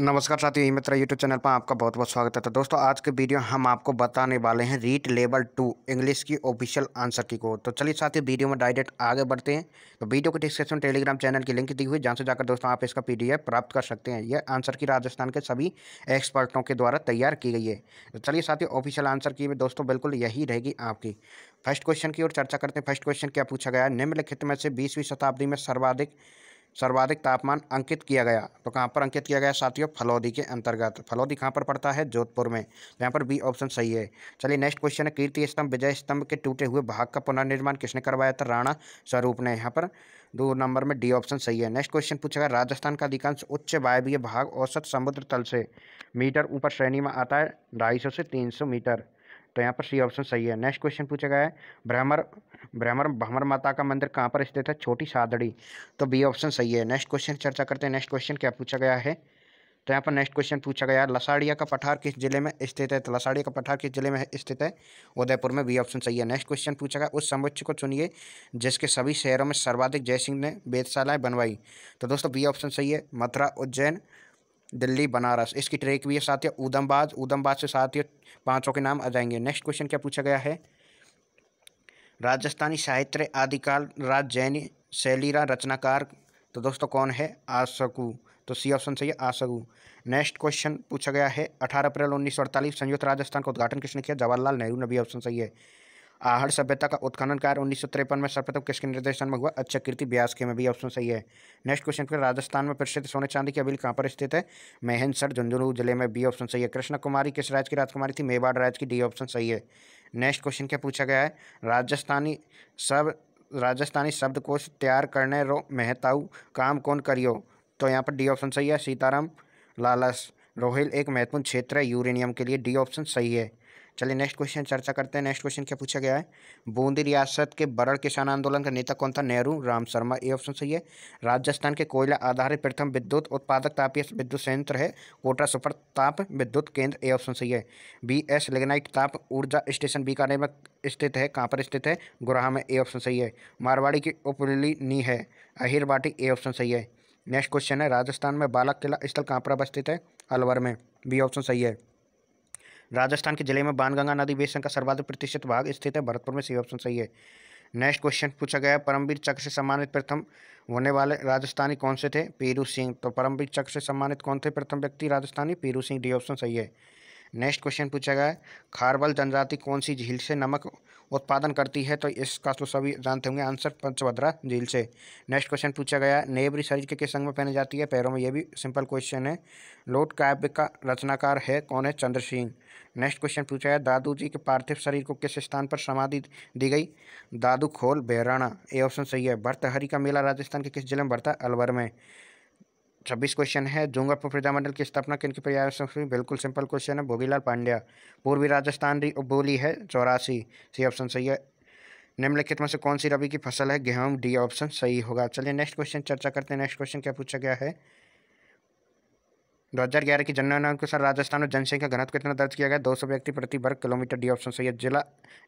नमस्कार साथियों ई मित्र YouTube channel पर आपका बहुत बहुत स्वागत है तो दोस्तों आज के वीडियो हम आपको बताने वाले हैं रीट लेवल टू इंग्लिश की ऑफिशियल आंसर की को तो चलिए साथियों वीडियो में डायरेक्ट आगे बढ़ते हैं तो वीडियो के डिस्क्रिप्शन टेलीग्राम चैनल की लिंक दी हुई जहाँ से जाकर दोस्तों आप इसका पी प्राप्त कर सकते हैं यह आंसर की राजस्थान के सभी एक्सपर्टों के द्वारा तैयार की गई है तो चलिए साथियों ऑफिशियल आंसर की दोस्तों बिल्कुल यही रहेगी आपकी फर्स्ट क्वेश्चन की ओर चर्चा करते हैं फर्स्ट क्वेश्चन क्या पूछा गया निम्नलिखित में से बीसवीं शताब्दी में सर्वाधिक सर्वाधिक तापमान अंकित किया गया तो कहाँ पर अंकित किया गया साथियों फलौदी के अंतर्गत फलौदी कहाँ पर पड़ता है जोधपुर में तो यहाँ पर बी ऑप्शन सही है चलिए नेक्स्ट क्वेश्चन है कीर्ति स्तंभ विजय स्तंभ के टूटे हुए भाग का पुनर्निर्माण किसने करवाया था राणा स्वरूप ने यहाँ पर दो नंबर में डी ऑप्शन सही है नेक्स्ट क्वेश्चन पूछेगा राजस्थान का अधिकांश उच्च वायवीय भाग औसत समुद्र तल से मीटर ऊपर श्रेणी में आता है ढाई से तीन मीटर तो यहाँ पर सी ऑप्शन सही है नेक्स्ट क्वेश्चन पूछा गया है भ्रमर भ्रमर भ्रमर माता का मंदिर कहाँ पर स्थित है छोटी सादड़ी तो बी ऑप्शन सही है नेक्स्ट क्वेश्चन चर्चा करते हैं नेक्स्ट क्वेश्चन क्या पूछा गया है तो यहाँ पर नेक्स्ट क्वेश्चन पूछा गया लसाड़िया का पठार किस जिले में स्थित है तो लसाड़िया का पठार किस जिले में स्थित है उदयपुर में बी ऑप्शन सही है नेक्स्ट क्वेश्चन पूछा गया उस समुच्च को चुनिए जिसके सभी शहरों में सर्वाधिक जयसिंह ने वेदशालाएं बनवाई तो दोस्तों बी ऑप्शन सही है मथुरा उज्जैन दिल्ली बनारस इसकी ट्रेक भी है साथ ही ऊधमबाज ऊधमबाद से साथ ही पाँचों के नाम आ जाएंगे नेक्स्ट क्वेश्चन क्या पूछा गया है राजस्थानी साहित्य आदिकाल राज जैन शैलीरा रचनाकार तो दोस्तों कौन है आसकू तो सी ऑप्शन सही है आशकू नेक्स्ट क्वेश्चन पूछा गया है अठारह अप्रैल उन्नीस सौ अड़तालीस संयुक्त राजस्थान का उद्घाटन किसने किया जवाहरलाल नेहरू ने भी ऑप्शन सही है आहड़ सभ्यता का उत्खनन कार्य उन्नीस में सर्वप्रथम किसके निर्देशन में हुआ अच्छा कीर्ति ब्यास के में भी ऑप्शन सही है नेक्स्ट क्वेश्चन के राजस्थान में प्रसिद्ध सोने चांदी की अबील कहाँ पर स्थित है मेहनसर झुंझुनू जिले में बी ऑप्शन सही है कृष्ण कुमारी किस राज्य की राजकुमारी थी मेवाड़ राज्य की डी ऑप्शन सही है नेक्स्ट क्वेश्चन क्या पूछा गया है राजस्थानी सब राजस्थानी शब्द कोश तैयार करने रो मेहताऊ काम कौन करियो तो यहाँ पर डी ऑप्शन सही है सीताराम लालस रोहिल एक महत्वपूर्ण क्षेत्र है यूरेनियम के लिए डी ऑप्शन सही है चलिए नेक्स्ट क्वेश्चन चर्चा करते हैं नेक्स्ट क्वेश्चन क्या पूछा गया है बूंदी रियासत के बरड़ किसान आंदोलन का नेता कौन था नेहरू राम शर्मा ए ऑप्शन सही है राजस्थान के कोयला आधारित प्रथम विद्युत उत्पादक तापीय विद्युत संयंत्र है कोटा सुपर ताप विद्युत केंद्र ए ऑप्शन सही है बी एस लेगनाइट ताप ऊर्जा स्टेशन बीकानेर में स्थित है कहाँ पर स्थित है गुराहा में ए ऑप्शन सही है मारवाड़ी की उपली नी है अहिर बाटी ए ऑप्शन सही है नेक्स्ट क्वेश्चन है राजस्थान में बालक किला स्थल कहाँ पर अवस्थित है अलवर में बी ऑप्शन सही है राजस्थान के जिले में बानगंगा नदी बेसन का सर्वाधिक प्रतिशत भाग स्थित है भरतपुर में सी ऑप्शन सही है नेक्स्ट क्वेश्चन पूछा गया परमवीर चक्र से सम्मानित प्रथम होने वाले राजस्थानी कौन से थे पीरू सिंह तो परमवीर चक्र से सम्मानित कौन थे प्रथम व्यक्ति राजस्थानी पीरू सिंह डी ऑप्शन सही है नेक्स्ट क्वेश्चन पूछा गया है खारबल जनजाति कौन सी झील से नमक उत्पादन करती है तो इसका तो सभी जानते होंगे आंसर पंचभद्रा झील से नेक्स्ट क्वेश्चन पूछा गया नेबरी शरीर के किस अंग में पहने जाती है पैरों में ये भी सिंपल क्वेश्चन है लोट काव्य का रचनाकार है कौन है चंद्र सिंह नेक्स्ट क्वेश्चन पूछा गया दादू जी के पार्थिव शरीर को किस स्थान पर समाधि दी गई दादू खोल बहराणा ए ऑप्शन सही है भर्तहरी का मेला राजस्थान के किस जिले में भरता अलवर में छब्बीस क्वेश्चन है जोंगापुर प्रजामंडल की स्थापना किनके परिवार से बिल्कुल सिंपल क्वेश्चन है भोगीलाल पांड्या पूर्वी राजस्थान बोली है चौरासी सी ऑप्शन सही है निम्नलिखित में से कौन सी रबी की फसल है गेहूं डी ऑप्शन सही होगा चलिए नेक्स्ट क्वेश्चन चर्चा करते हैं नेक्स्ट क्वेश्चन क्या पूछा गया है दो हज़ार ग्यारह की जनगणना के अनुसार राजस्थान में जनसंख्या घनत्व कितना दर्ज किया गया दो सौ व्यक्ति प्रति वर्ग किलोमीटर डी ऑप्शन सही है जिला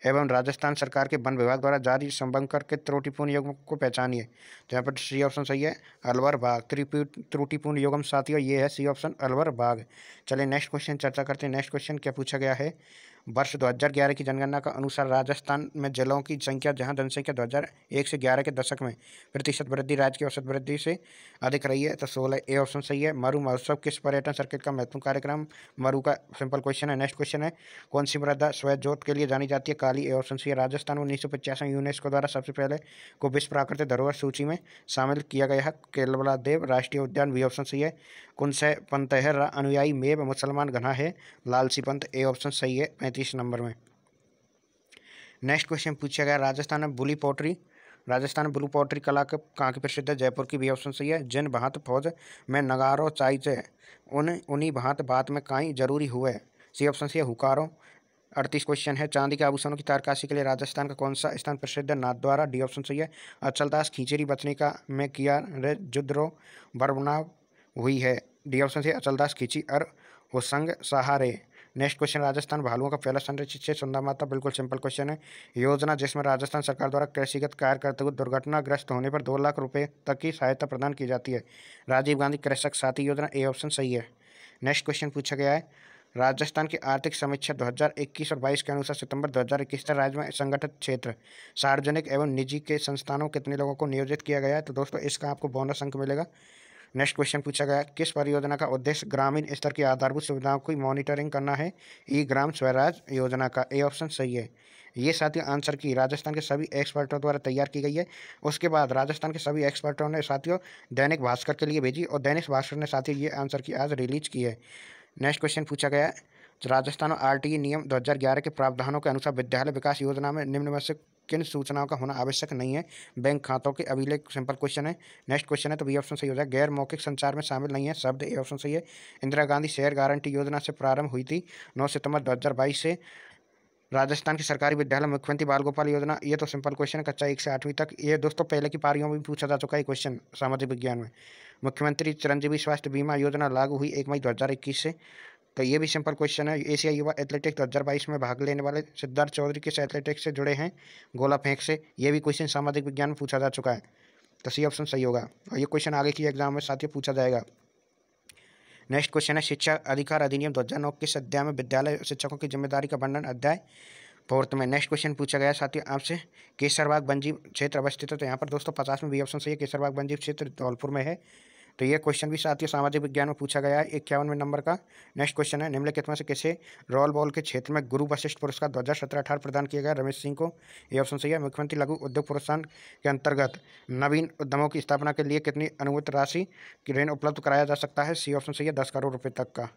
एवं राजस्थान सरकार के वन विभाग द्वारा जारी संबंकर के त्रुटिपूर्ण युगम को पहचानिए तो यहाँ पर सी ऑप्शन सही है अलवर भाग त्रुटिपूर्ण योगम साथियों ये है सी ऑप्शन अलवर बाग चलिए नेक्स्ट क्वेश्चन चर्चा करते हैं नेक्स्ट क्वेश्चन क्या पूछा गया है वर्ष 2011 की जनगणना के अनुसार राजस्थान में जिलों की संख्या जहां जनसंख्या 2001 से 11 के दशक में प्रतिशत वृद्धि राज्य की औसत वृद्धि से अधिक रही है तो सोलह ए ऑप्शन सही है मरु महोत्सव किस पर्यटन सर्किट का महत्वपूर्ण कार्यक्रम मरु का सिंपल क्वेश्चन है नेक्स्ट क्वेश्चन है कौन सी मृदा स्वयजोत के लिए जानी जाती है काली ए ऑप्शन सी है राजस्थान उन्नीस सौ यूनेस्को द्वारा सबसे पहले को विश्व प्राकृतिक धरोहर सूची में शामिल किया गया है केलवला देव राष्ट्रीय उद्यान बी ऑप्शन सही है कुंसय पंत है अनुयायी मेव मुसलमान घना है लालसी पंत ए ऑप्शन सही है सैंतीस नंबर में नेक्स्ट क्वेश्चन पूछा गया राजस्थान में blue pottery Rajasthan blue pottery कला के कहाँ की प्रसिद्ध है जयपुर की भी ऑप्शन सही है जिन भात फौज में नगारो चाइचे उन उन्हीं भात बात में काई जरूरी हुए सी ऑप्शन सही है हुकारो अड़तीस क्वेश्चन है चांदी के आभूषणों की तारकाशी के लिए राजस्थान का कौन सा स्थान प्रसिद्ध है नाथद्वारा डी ऑप्शन सही है अचलदास खींचेरी बचने का में किया जुद्रो बर्बनाव हुई है डी ऑप्शन सही अचलदास खींची अर हुसंग सहारे नेक्स्ट क्वेश्चन राजस्थान भालुओं का पहला संरक्षित क्षेत्र सुंदर माता बिल्कुल सिंपल क्वेश्चन है योजना जिसमें राजस्थान सरकार द्वारा कृषिगत कार्य करते हुए दुर्घटनाग्रस्त होने पर दो लाख रुपये तक की सहायता प्रदान की जाती है राजीव गांधी कृषक साथी योजना ए ऑप्शन सही है नेक्स्ट क्वेश्चन पूछा गया है राजस्थान की आर्थिक समीक्षा 2021 और 22 के अनुसार सितंबर 2021 तक राज्य में संगठित क्षेत्र सार्वजनिक एवं निजी के संस्थानों कितने लोगों को नियोजित किया गया है तो दोस्तों इसका आपको बोनस अंक मिलेगा नेक्स्ट क्वेश्चन पूछा गया किस परियोजना का उद्देश्य ग्रामीण स्तर की आधारभूत सुविधाओं की मॉनिटरिंग करना है ई ग्राम स्वराज योजना का ए ऑप्शन सही है ये साथियों आंसर की राजस्थान के सभी एक्सपर्टों द्वारा तैयार की गई है उसके बाद राजस्थान के सभी एक्सपर्टों ने साथियों दैनिक भास्कर के लिए भेजी और दैनिक भास्कर ने साथियों ये आंसर की आज रिलीज की है नेक्स्ट क्वेश्चन पूछा गया राजस्थान आर e नियम दो के प्रावधानों के अनुसार विद्यालय विकास योजना में निम्न में से किन सूचनाओं का होना आवश्यक नहीं है बैंक खातों के अभिलेख सिंपल क्वेश्चन है नेक्स्ट क्वेश्चन है तो बी ऑप्शन सही हो जाए गैर मौखिक संचार में शामिल नहीं है शब्द ए ऑप्शन सही है इंदिरा गांधी शेयर गारंटी योजना से प्रारंभ हुई थी नौ सितंबर दो से राजस्थान के सरकारी विद्यालय मुख्यमंत्री बाल गोपाल योजना ये तो सिंपल क्वेश्चन कच्चा एक से आठवीं तक ये दोस्तों पहले की पारियों में भी पूछा जा चुका है क्वेश्चन सामाजिक विज्ञान में मुख्यमंत्री चिरंजीवी स्वास्थ्य बीमा योजना लागू हुई एक मई 2021 से तो ये भी सिंपल क्वेश्चन है एशिया युवा एथलेटिक्स दो हज़ार बाईस में भाग लेने वाले सिद्धार्थ चौधरी किस एथलेटिक्स से जुड़े हैं गोला फेंक से ये भी क्वेश्चन सामाजिक विज्ञान में पूछा जा चुका है तो सी ऑप्शन सही होगा और ये क्वेश्चन आगे की एग्जाम में साथ ही पूछा जाएगा नेक्स्ट क्वेश्चन है शिक्षा अधिकार अधिनियम दो हज़ार नौ किस अध्याय में विद्यालय शिक्षकों की जिम्मेदारी का वर्णन अध्याय फोर्थ में नेक्स्ट क्वेश्चन पूछा गया साथ ही आपसे केसरबाग बंजीव क्षेत्र अवस्थित है तो यहाँ पर दोस्तों पचास में बी ऑप्शन सही है केसरबाग बंजीव क्षेत्र धौलपुर में है तो ये क्वेश्चन भी साथियों सामाजिक विज्ञान में पूछा गया है इक्यावन में नंबर का नेक्स्ट क्वेश्चन है निम्नलिखित में से किसे रॉल बॉल के क्षेत्र में गुरु वशिष्ठ पुरस्कार दो हज़ार प्रदान किया गया रमेश सिंह को ये ऑप्शन सही है मुख्यमंत्री लघु उद्योग प्रोत्साहन के अंतर्गत नवीन उद्यमों की स्थापना के लिए कितनी अनुमत राशि की ऋण उपलब्ध कराया जा सकता है सी ऑप्शन सही है दस करोड़ रुपये तक का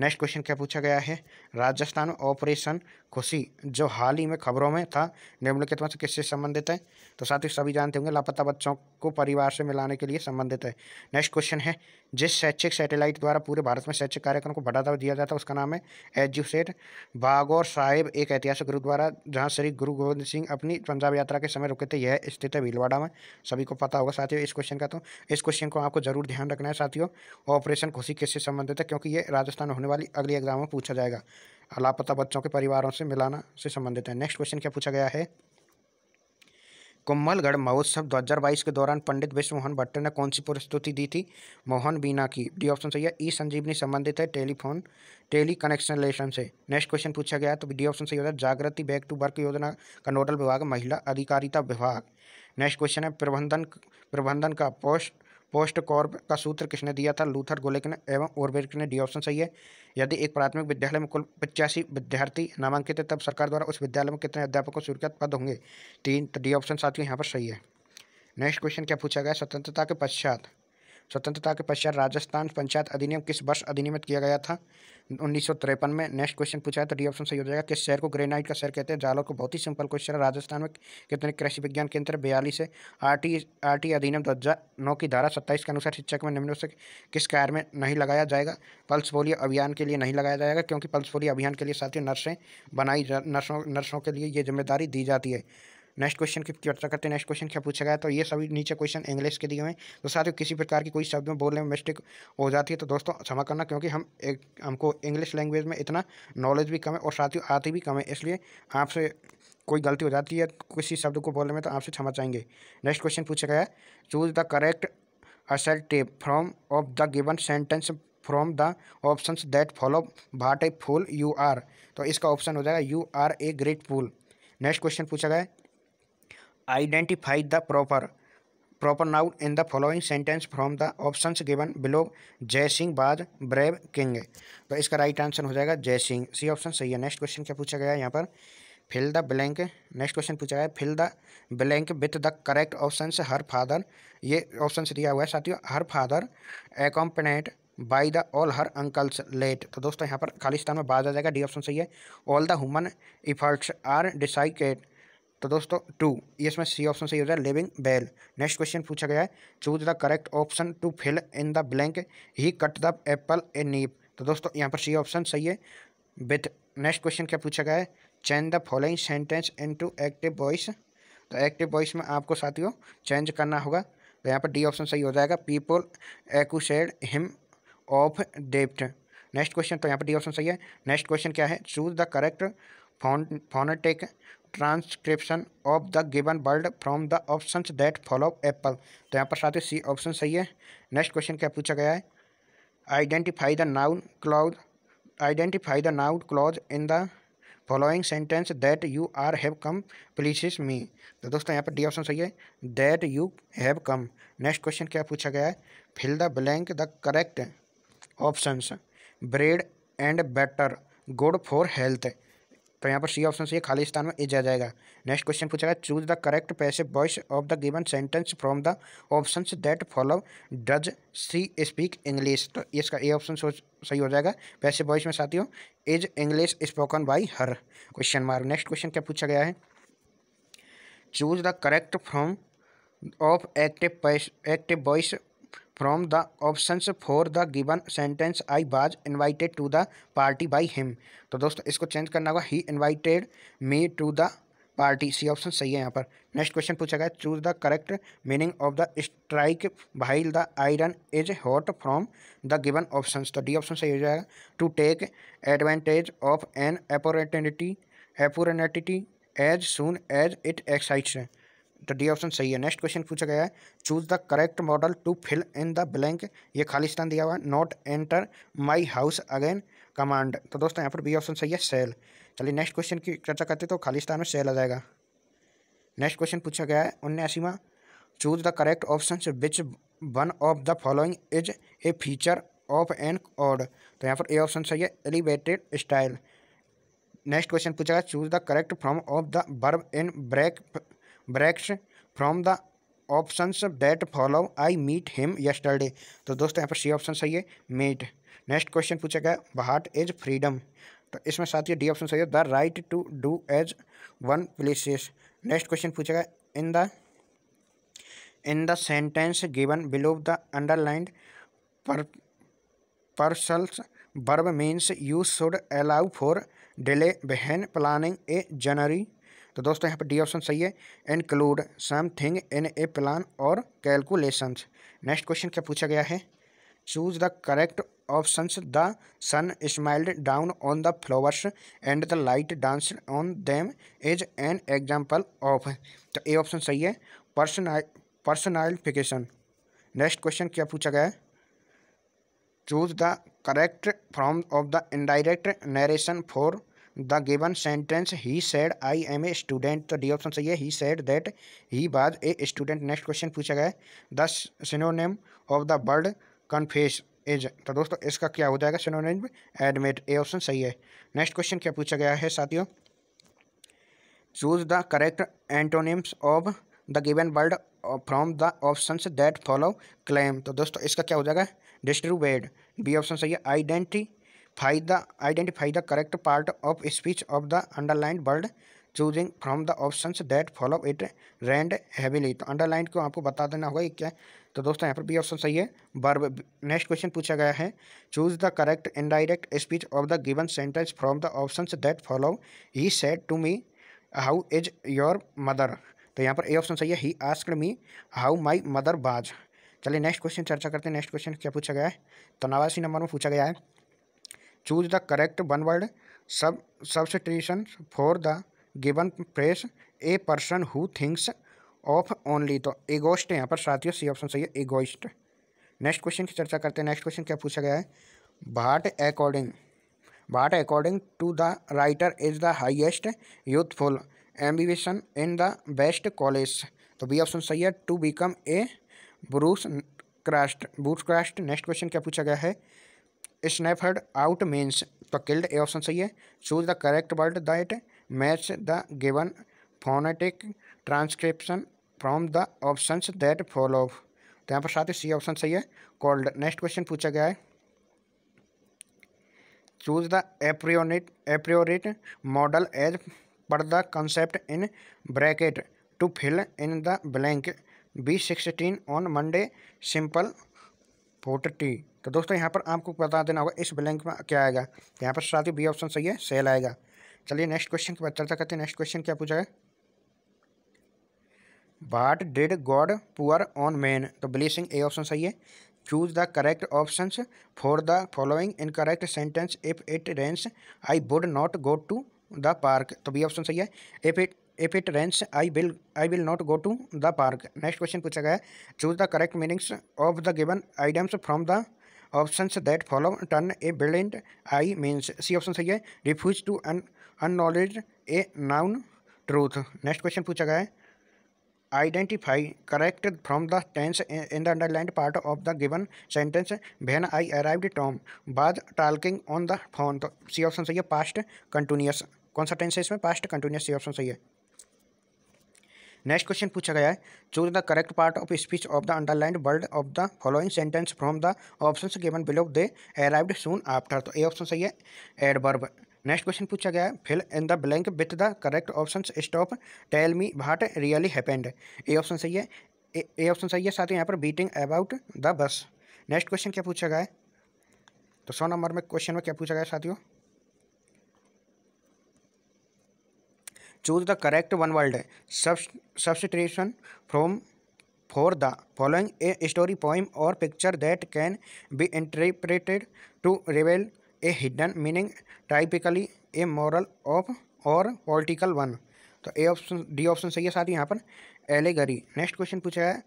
नेक्स्ट क्वेश्चन क्या पूछा गया है राजस्थान ऑपरेशन खुशी जो हाल ही में खबरों में था निम्नलिखित में से किससे संबंधित है तो साथ ही सभी जानते होंगे लापता बच्चों को परिवार से मिलाने के लिए संबंधित है नेक्स्ट क्वेश्चन है जिस शैक्षिक सैटेलाइट द्वारा पूरे भारत में शैक्षिक कार्यक्रम को बढ़ावा दिया जाता है उसका नाम है एजुसेट बागौर साहिब एक ऐतिहासिक गुरुद्वारा जहाँ श्री गुरु गोविंद सिंह अपनी पंजाब यात्रा के समय रुके थे यह स्थित है भीलवाड़ा में सभी को पता होगा साथियों इस क्वेश्चन का तो इस क्वेश्चन को आपको जरूर ध्यान रखना है साथियों ऑपरेशन खुशी किससे संबंधित है क्योंकि ये राजस्थान होने वाली अगली एग्जाम में पूछा जाएगा लापता बच्चों के परिवारों से मिलाना से संबंधित है नेक्स्ट क्वेश्चन क्या पूछा गया है कुम्भलगढ़ महोत्सव 2022 के दौरान पंडित विश्वमोहन भट्ट ने कौन सी प्रस्तुति दी थी मोहन बीना की डी ऑप्शन सही है ई e संजीवनी संबंधित है टेलीफोन टेली कनेक्शन रिलेशन से नेक्स्ट क्वेश्चन पूछा गया तो डी ऑप्शन सही होता है जागृति बैक टू वर्क योजना का नोडल विभाग महिला अधिकारिता विभाग नेक्स्ट क्वेश्चन है प्रबंधन प्रबंधन का पोस्ट पोस्ट कॉर्ब का सूत्र किसने दिया था लूथर गोलेक ने एवं ओरबेर्क ने डी ऑप्शन सही है यदि एक प्राथमिक विद्यालय में कुल पचासी विद्यार्थी नामांकित है तब सरकार द्वारा उस विद्यालय में कितने अध्यापकों स्वीकृत पद होंगे तीन तो डी ऑप्शन साथियों यहाँ पर सही है नेक्स्ट क्वेश्चन क्या पूछा गया स्वतंत्रता के पश्चात स्वतंत्रता के पश्चात राजस्थान पंचायत अधिनियम किस वर्ष अधिनियमित किया गया था उन्नीस में नेक्स्ट क्वेश्चन पूछा है तो डी ऑप्शन सही हो जाएगा किस शहर को ग्रेनाइट का शहर कहते हैं जालोर को बहुत ही सिंपल क्वेश्चन है राजस्थान में कितने कृषि विज्ञान केंद्र बयालीस है आर टी आर टी अधिनियम दो हज़ार नौ की धारा सत्ताईस के अनुसार शिक्षक में निम्न से किस कार्य में नहीं लगाया जाएगा पल्स पोलियो अभियान के लिए नहीं लगाया जाएगा क्योंकि पल्स पोलियो अभियान के लिए साथ ही नर्सें बनाई नर्सों नर्सों के लिए ये जिम्मेदारी दी जाती है नेक्स्ट क्वेश्चन की चर्चा करते हैं तो नेक्स्ट क्वेश्चन क्या पूछा गया तो ये सभी नीचे क्वेश्चन इंग्लिश के दिए हुए हैं तो साथ ही किसी प्रकार की कोई शब्द में बोलने में मिस्टेक हो जाती है तो दोस्तों क्षमा करना क्योंकि हम एक हमको इंग्लिश लैंग्वेज में इतना नॉलेज भी कम है और साथ ही आती भी कम है इसलिए आपसे कोई गलती हो जाती है किसी शब्द को बोलने में तो आपसे क्षमा चाहेंगे नेक्स्ट क्वेश्चन पूछा गया choose the correct assertive from of the given sentence from the option that follow what a fool you are तो इसका ऑप्शन हो जाएगा you are a great fool next question पूछा गया identify the proper proper noun in the following sentence from the options given below जय सिंह बाज brave king तो इसका राइट आंसर हो जाएगा जय सिंह सी ऑप्शन सही है नेक्स्ट क्वेश्चन क्या पूछा गया है यहाँ पर fill the blank next question पूछा गया fill the blank with the correct option her father ये ऑप्शन दिया हुआ है साथियों her father accompanied by the all her uncles late तो दोस्तों यहाँ पर खालिस्तान में बाज आ जाएगा डी ऑप्शन सही है all the human efforts are dedicated तो दोस्तों टू ये इसमें सी ऑप्शन सही हो जाए लिविंग बेल नेक्स्ट क्वेश्चन पूछा गया है choose the correct option to fill in the blank he cut the apple a नीप तो दोस्तों यहाँ पर सी ऑप्शन सही है विथ नेक्स्ट क्वेश्चन क्या पूछा गया है change the following sentence into active voice तो एक्टिव वॉइस में आपको साथियों चेंज करना होगा तो यहाँ पर डी ऑप्शन सही हो जाएगा पीपल एक्सेड हिम ऑफ डेप्ट नेक्स्ट क्वेश्चन तो यहाँ पर डी ऑप्शन सही है नेक्स्ट क्वेश्चन क्या है choose the correct phonetic transcription of the given word from the option that follow apple तो यहाँ पर साथ ही सी ऑप्शन सही है नेक्स्ट क्वेश्चन क्या पूछा गया है identify the noun clause identify the noun clause in the following sentence that you are have come pleases me तो दोस्तों यहाँ पर डी ऑप्शन सही है that you have come next question क्या पूछा गया है fill the blank the correct options bread and butter good for health तो यहाँ पर सी ऑप्शन से खाली स्थान में ए जा जाएगा नेक्स्ट क्वेश्चन पूछा गया choose the correct passive voice of the given sentence from the option that follow does she speak English तो इसका ए ऑप्शन सही हो जाएगा पैसे वॉइस में साथियों is English spoken by her question mark next question क्या पूछा गया है choose the correct from of active passive active voice from the option for the given sentence I was invited to the party by him तो दोस्तों इसको change करना होगा he invited me to the party C option सही है यहाँ पर next question पूछा गया choose the correct meaning of the strike भाइल the iron is hot from the given option तो डी ऑप्शन सही हो जाएगा to take advantage of an opportunity opportunity as soon as it excites तो D option सही है next question पूछा गया है choose the correct modal to fill in the blank ये खालिस्तान दिया हुआ है not enter my house again command तो दोस्तों यहाँ पर बी ऑप्शन सही है सेल चलिए नेक्स्ट क्वेश्चन की चर्चा करते तो खालिस्तान में सेल आ जाएगा नेक्स्ट क्वेश्चन पूछा गया है में choose the correct option which one of the following is a feature of an ode तो यहाँ पर ए ऑप्शन सही है एलिवेटेड स्टाइल नेक्स्ट क्वेश्चन पूछा गया choose the correct form of the verb in break brackets from the options that follow I meet him yesterday तो दोस्तों यहाँ पर सी ऑप्शन सही है मीट नेक्स्ट क्वेश्चन पूछा गया बहाट इज फ्रीडम तो इसमें साथ ही डी ऑप्शन सही है the right to do as one pleases next question पूछा गया in the in the sentence given below the underlined पर पर्सल्स means you should allow for delay when planning a जनरी तो दोस्तों यहाँ पर डी ऑप्शन सही है some something in a plan और कैलकुलेशंस नेक्स्ट क्वेश्चन क्या पूछा गया है choose the correct options the sun smiled down on the flowers and the light dance on them is an example of तो A option सही है personal next question क्या पूछा गया है choose the correct form of the indirect narration for the given sentence he said I am a student तो D option सही है ही सेड दैट ही बाज ए स्टूडेंट नेक्स्ट क्वेश्चन पूछा गया the synonym of the world confess is तो दोस्तों इसका क्या हो जाएगा नेम एडमिट ए ऑप्शन सही है नेक्स्ट क्वेश्चन क्या पूछा गया है साथियों choose the correct antonyms of the given world from the option that follow claim तो दोस्तों इसका क्या हो जाएगा डिस्ट्रूबेड बी ऑप्शन सही है identify the identify the correct part of speech of the underlined word choosing from the option that follow it rained heavily तो underline को आपको बता देना होगा ये क्या तो दोस्तों यहाँ पर बी ऑप्शन सही है बर्ब नेक्स्ट क्वेश्चन पूछा गया है choose the correct indirect speech of the given sentence from the option that follow he said to me how is your mother तो यहाँ पर ए ऑप्शन सही है he asked me how my mother was चलिए next question चर्चा करते हैं next question क्या पूछा गया है तो नवासी नंबर में पूछा गया है choose the correct one word sub substitution for the given phrase a person who thinks of only तो एगोस्ट यहाँ पर साथियों सी ऑप्शन सही है एगोस्ट नेक्स्ट क्वेश्चन की चर्चा करते हैं नेक्स्ट क्वेश्चन क्या पूछा गया है what according what according to the writer is the highest youthful ambition in the best college तो बी ऑप्शन सही है to become a bureaucrat bureaucrat next question क्या पूछा गया है स्नैफर्ड आउट मीन्स तो किल्ड ए ऑप्शन सही है choose the correct word that match the given phonetic transcription from the option that follow तो यहाँ पर साथ ही सी ऑप्शन सही है कॉल्ड नेक्स्ट क्वेश्चन पूछा गया है choose the appropriate appropriate modal as per the concept in bracket to fill in the blank B sixteen on Monday simple forty तो दोस्तों यहाँ पर आपको बता देना होगा इस ब्लैंक में क्या आएगा तो यहाँ पर साथ ही बी ऑप्शन सही है सेल आएगा चलिए नेक्स्ट क्वेश्चन की बात चर्चा करते हैं नेक्स्ट क्वेश्चन क्या पूछा है what did god pour on man तो ब्लीसिंग ए ऑप्शन सही है choose the correct option for the following in correct sentence if it rains I would not go to the park तो B option सही है if it if it rains I will I will not go to the park next question पूछा गया है choose the correct meanings of the given idioms from the option that follow turn a brilliant eye means C option सही है refuse to an acknowledge a known truth next question पूछा गया है identify correct from the tense in the underlined part of the given sentence when I arrived Tom बाद talking on the phone तो C option सही है past continuous कौन सा tense है इसमें पास्ट कंटिन्यूस सी ऑप्शन सही है नेक्स्ट क्वेश्चन पूछा गया है choose the correct part of speech of the underlined word of the following sentence from the option given below they arrived soon after तो ए ऑप्शन सही है एडबर्ब नेक्स्ट क्वेश्चन पूछा गया है fill in the blank with the correct option stop tell me what really happened A option सही है ए option सही है साथ ही यहाँ पर beating about the bush next question क्या पूछा गया है तो सौ नंबर में क्वेश्चन में क्या पूछा गया साथियों choose the correct one world substitution from for the following a story poem or picture that can be interpreted to reveal a hidden meaning typically a moral of or political one तो A option D option सही है साथ ही यहाँ पर allegory next question पूछा है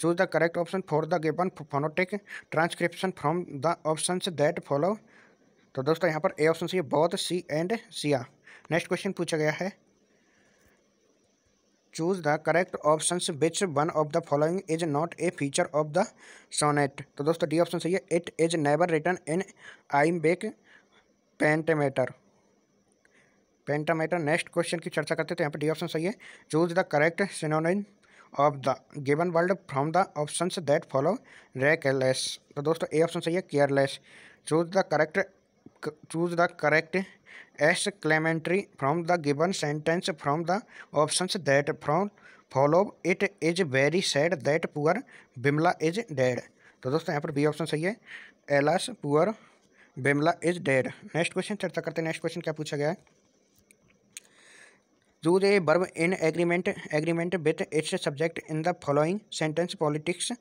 choose the correct option for the given phonetic transcription from the option that follow तो दोस्तों यहाँ पर ए ऑप्शन सही है बहुत सी एंड सिया नेक्स्ट क्वेश्चन पूछा गया है choose the correct option which one of the following is not a feature of the sonnet तो दोस्तों डी ऑप्शन सही है it is never written in iambic pentameter pentameter next question की चर्चा करते थे तो यहाँ पर डी ऑप्शन सही है choose the correct synonym of the given world from the option that follow reckless तो दोस्तों ए ऑप्शन सही है careless choose the correct choose the correct exclamatory from the given sentence from the options that from follow it is very sad that poor Bimla is dead तो दोस्तों यहाँ पर B option सही है alas poor Bimla is dead next question चर्चा करते हैं next question क्या पूछा गया है use the verb in agreement agreement with its subject in the following sentence politics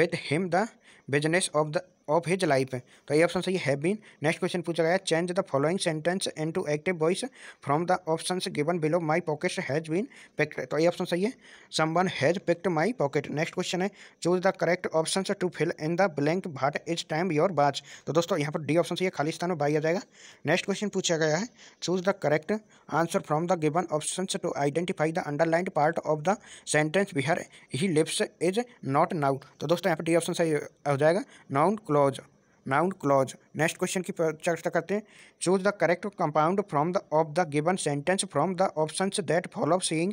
with him the business of the of his life है तो ये ऑप्शन सही हैव बीन नेक्स्ट क्वेश्चन पूछा गया change the following sentence into active voice from the option given below my pocket has been picked तो ये option सही है someone has picked my pocket next question है choose the correct option to fill in the blank what is time your watch तो दोस्तों यहाँ पर D option सही है खाली स्थान में बाई आ जाएगा नेक्स्ट क्वेश्चन पूछा गया है choose the correct answer from the given option to identify the underlined part of the sentence बिहार he lives is not known तो दोस्तों यहाँ पर डी ऑप्शन सही हो जाएगा noun close clause noun clause next question की चर्चा करते हैं choose the correct compound from the of the given sentence from the option that follow seeing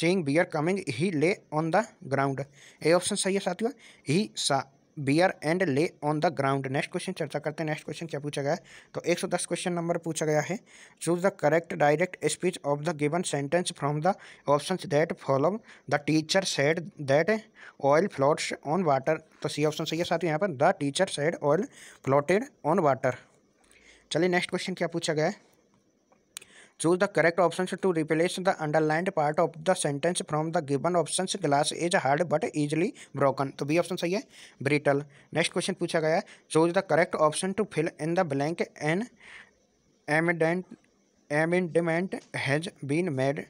seeing bear coming he lay on the ground A option सही है साथियों he saw bear and lay on the ground next question चर्चा करते हैं next question क्या पूछा गया है तो 110 क्वेश्चन नंबर पूछा गया है choose the correct direct speech of the given sentence from the option that follow the teacher said that oil floats on water तो सी ऑप्शन सही है साथ ही यहाँ पर the teacher said oil floated on water चलिए next question क्या पूछा गया है choose the correct options to replace the underlined part of the sentence from the given options. Glass is hard but easily broken. तो B option सही है brittle next question पूछा गया है choose the correct option to fill in the blank an amendment amendment has been made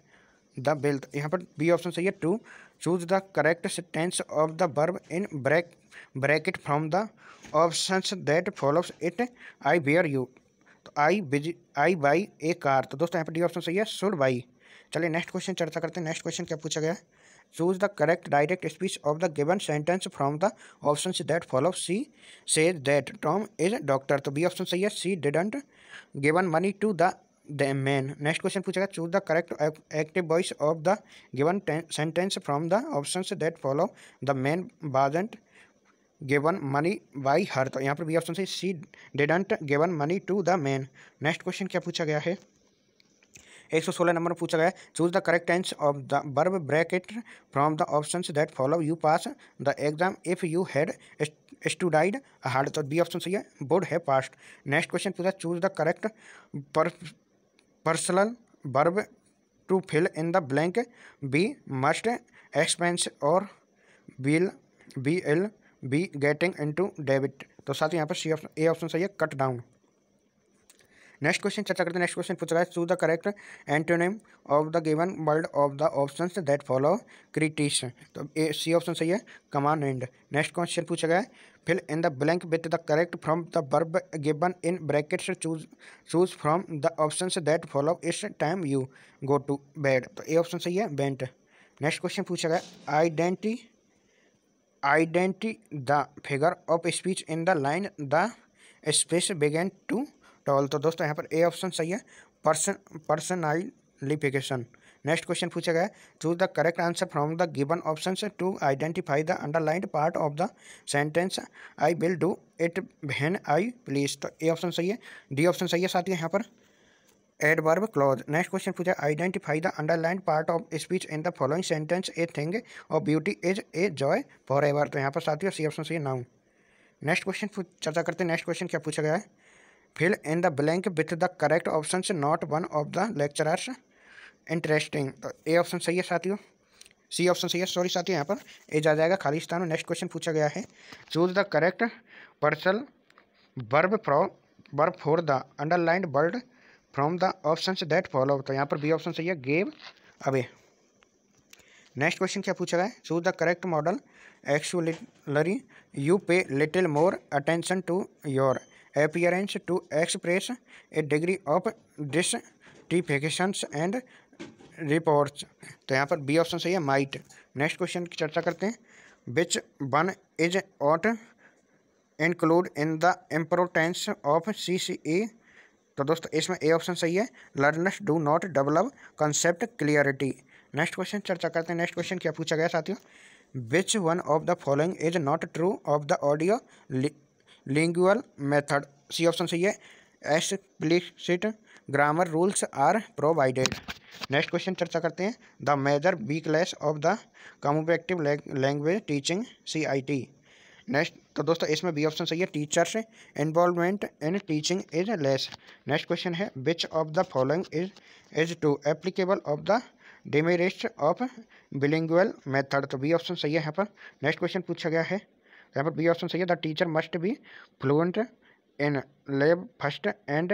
the bill यहाँ पर B option सही है to choose the correct sentence of the verb in brack bracket from the option that follows it I bear you तो I बिज आई by A car तो दोस्तों यहाँ पर डी ऑप्शन सही है सुड बाई चलिए नेक्स्ट क्वेश्चन चर्चा करते हैं नेक्स्ट क्वेश्चन क्या पूछा गया choose the correct direct speech of the given sentence from the option that follow she say that Tom is doctor तो बी ऑप्शन सही है she didn't given money to the the man next question पूछेगा choose the correct active voice of the given sentence from the option that follow the man बाजेंट given money by her तो यहाँ पर B option सही she didn't given money to the man next question क्या पूछा गया है एक सौ सोलह नंबर में पूछा गया choose the correct tense of the verb bracket from the option that follow you pass the exam if you had studied hard तो बी ऑप्शन सही है would have passed next question पूछा choose the correct personal verb to fill in the blank we must expense or will be will be getting into debit तो साथ ही यहाँ पर C option A option सही है कट डाउन नेक्स्ट क्वेश्चन चर्चा करते हैं नेक्स्ट क्वेश्चन पूछ रहा है choose the correct antonym of the given word of the option that follow critics तो ए सी ऑप्शन सही है कमान एंड नेक्स्ट क्वेश्चन पूछा गया है fill in the blank with the correct from the verb given in brackets choose choose from the option that follow is time you go to bed तो A option सही है bent next question पूछा गया identify identify the figure of speech in the line the space began to toll तो दोस्तों यहाँ पर A option सही है पर्सन पर्सनलिफिकेशन नेक्स्ट क्वेश्चन पूछा गया choose the correct answer from the given option to identify the underlined part of the sentence I will do it when I please तो A option सही है डी ऑप्शन सही है साथ ही यहाँ पर एडवर्ब क्लॉज नेक्स्ट क्वेश्चन पूछा identify the underline part of speech in the following sentence a thing of beauty is a joy forever तो यहाँ पर साथियों सी ऑप्शन सही नाउ नेक्स्ट क्वेश्चन चर्चा करते हैं नेक्स्ट क्वेश्चन क्या पूछा गया है fill in the blank with the correct option not one of the lecturers interesting तो ए ऑप्शन सही है साथियों सी ऑप्शन सही है सॉरी साथियों यहाँ पर ए जा जाएगा खालिस्तान में नेक्स्ट क्वेश्चन पूछा गया है choose the correct phrasal verb from verb for the underlined word from the option that follow तो यहाँ पर बी ऑप्शन सही है गेव अवे नेक्स्ट क्वेश्चन क्या पूछा है choose the correct modal auxiliary you pay little more attention to your appearance to express a degree of dissatisfactions and reports तो यहाँ पर बी ऑप्शन सही है माइट नेक्स्ट क्वेश्चन की चर्चा करते हैं which one is not include in the importance of C C E तो दोस्तों इसमें ए ऑप्शन सही है learners do not develop concept clarity next question चर्चा करते हैं नेक्स्ट क्वेश्चन क्या पूछा गया साथियों which one of the following is not true of the audio lingual method C option सही है explicit grammar rules are provided next question चर्चा करते हैं the major वीकलेस of the communicative language teaching C I T next तो दोस्तों इसमें B option सही है teachers involvement in teaching is less next question है which of the following is is to applicable of the demerits of bilingual method तो B option सही है यहाँ पर नेक्स्ट क्वेश्चन पूछा गया है यहाँ पर बी ऑप्शन सही है the teacher must be fluent in L first and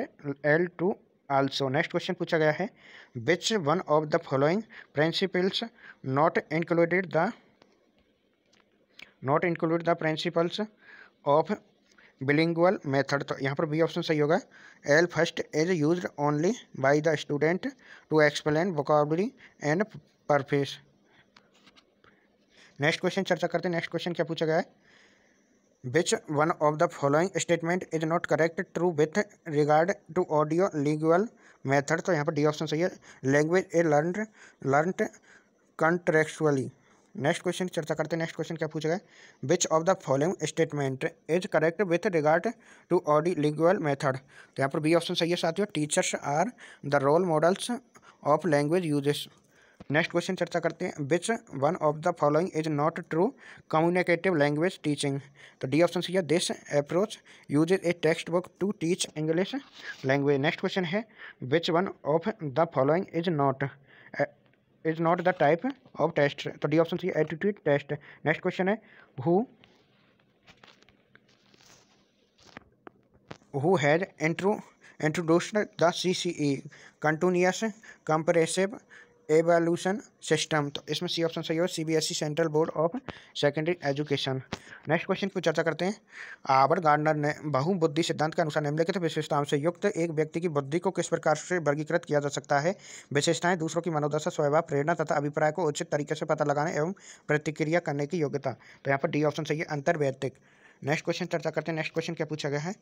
L two also next question पूछा गया है which one of the following principles not included the not include the principles of bilingual method तो यहाँ पर B option सही होगा L first is use only by the student to explain vocabulary and preface next question चर्चा करते हैं next question क्या पूछा गया है which one of the following statement is not correct true with regard to audio lingual method तो यहाँ पर डी ऑप्शन सही है language a learn learn contextually next question की चर्चा करते हैं नेक्स्ट क्वेश्चन क्या पूछा गया which of the following statement is correct with regard to audio lingual method तो यहाँ पर बी ऑप्शन सही है साथियों teachers are the role models of language uses next question चर्चा करते हैं which one of the following is not true communicative language teaching तो डी ऑप्शन सही है this approach use a text book to teach English language next question है which one of the following is not is not the type of test तो D option C attitude test next question है who who has intro introduced the C C E continuous comprehensive evaluation system तो इसमें C option सही हो C B S E central board of secondary education next question की चर्चा करते हैं आबर gardener ने बहुबुद्धि सिद्धांत के अनुसार निम्नलिखित विशेषताओं से युक्त एक व्यक्ति की बुद्धि को किस प्रकार से वर्गीकृत किया जा सकता है विशेषताएं दूसरों की मनोदशा स्वभाव प्रेरणा तथा अभिप्राय को उचित तरीके से पता लगाने एवं प्रतिक्रिया करने की योग्यता तो यहाँ पर डी ऑप्शन सही है अंतर्वैयक्तिक नेक्स्ट क्वेश्चन चर्चा करते हैं नेक्स्ट क्वेश्चन क्या पूछा गया है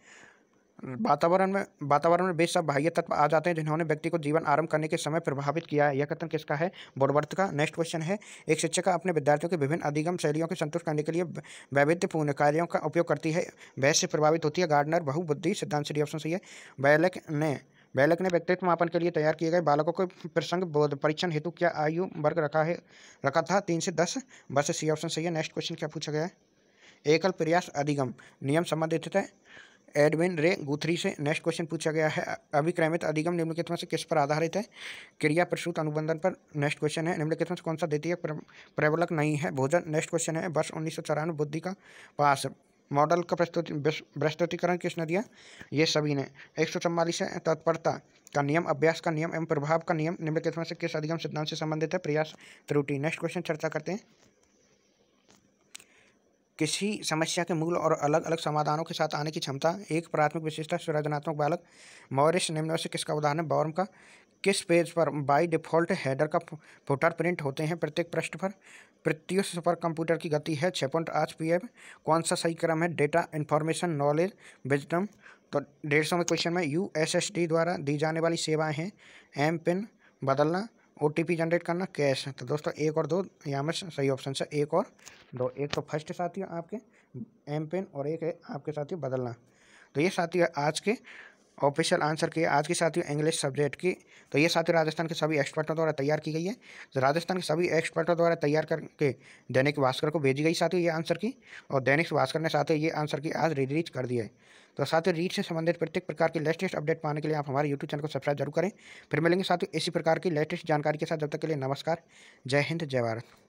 वातावरण में वातावरण में बेसब बाह्य तत्व आ जाते हैं जिन्होंने व्यक्ति को जीवन आरंभ करने के समय प्रभावित किया है यह कथन किसका है बोर्डवर्थ का नेक्स्ट क्वेश्चन है एक शिक्षिका अपने विद्यार्थियों के विभिन्न अधिगम शैलियों को संतुष्ट करने के लिए वैविध्यपूर्ण कार्यों का उपयोग करती है बहस से प्रभावित होती है गार्डनर बहुबुद्धि सिद्धांत श्री ऑप्शन सही है बैलक ने बैलक ने व्यक्तित्व मापन के लिए तैयार किए गए बालकों को प्रसंग बोध परीक्षण हेतु क्या आयु वर्ग रखा है रखा था तीन से दस बस सी ऑप्शन सही है नेक्स्ट क्वेश्चन क्या पूछा गया है एकल प्रयास अधिगम नियम संबंधित है एडविन रे गुथरी से नेक्स्ट क्वेश्चन पूछा गया है अभिक्रमित अधिगम निम्नलिखित में से किस पर आधारित है क्रिया प्रसूत अनुबंधन पर नेक्स्ट क्वेश्चन है निम्नलिखित में से कौन सा द्वितीय प्रबलक नहीं है भोजन नेक्स्ट क्वेश्चन है वर्ष उन्नीस सौ चौरानवे बुद्धि का पास मॉडल का प्रस्तुति प्रस्तुतिकरण किसने दिया ये सभी ने एक सौ चौवालीस है तत्परता का नियम अभ्यास का नियम एवं प्रभाव का नियम निम्नलिखित में से किस अधिगम सिद्धांत से संबंधित है प्रयास त्रुटि नेक्स्ट क्वेश्चन चर्चा करते हैं किसी समस्या के मूल और अलग अलग समाधानों के साथ आने की क्षमता एक प्राथमिक विशेषता सृजनात्मक बालक मौर्य निम्न से किसका उदाहरण बॉर्म का किस पेज पर बाय डिफ़ॉल्ट हेडर का फोटर प्रिंट होते हैं प्रत्येक पृष्ठ पर प्रत्युष सुपर कंप्यूटर की गति है छः पॉइंट आठ पी कौन सा सही क्रम है डेटा इन्फॉर्मेशन नॉलेज विजडम तो डेढ़ सौ में क्वेश्चन में यू एस एस डी द्वारा दी जाने वाली सेवाएँ हैं एम पिन बदलना ओ जनरेट करना कैश तो दोस्तों एक और दो यहाँ में सही ऑप्शन से एक और दो एक तो फर्स्ट साथी आपके एम पेन और एक है आपके साथी बदलना तो ये साथी आज के ऑफिशियल आंसर की आज की साथियों इंग्लिश सब्जेक्ट की तो ये साथी राजस्थान के सभी एक्सपर्टों द्वारा तैयार की गई है तो राजस्थान के सभी एक्सपर्टों द्वारा तैयार करके दैनिक भास्कर को भेजी गई साथियों ये आंसर की और दैनिक भास्कर ने ही ये आंसर की आज रिलीज कर दी है तो साथियों रीट से संबंधित प्रत्येक प्रकार की लेटेस्ट अपडेट पाने के लिए आप हमारे यूट्यूब चैनल को सब्सक्राइब जरूर करें फिर मिलेंगे साथियों इसी प्रकार की लेटेस्ट जानकारी के साथ जब तक के लिए नमस्कार जय हिंद जय भारत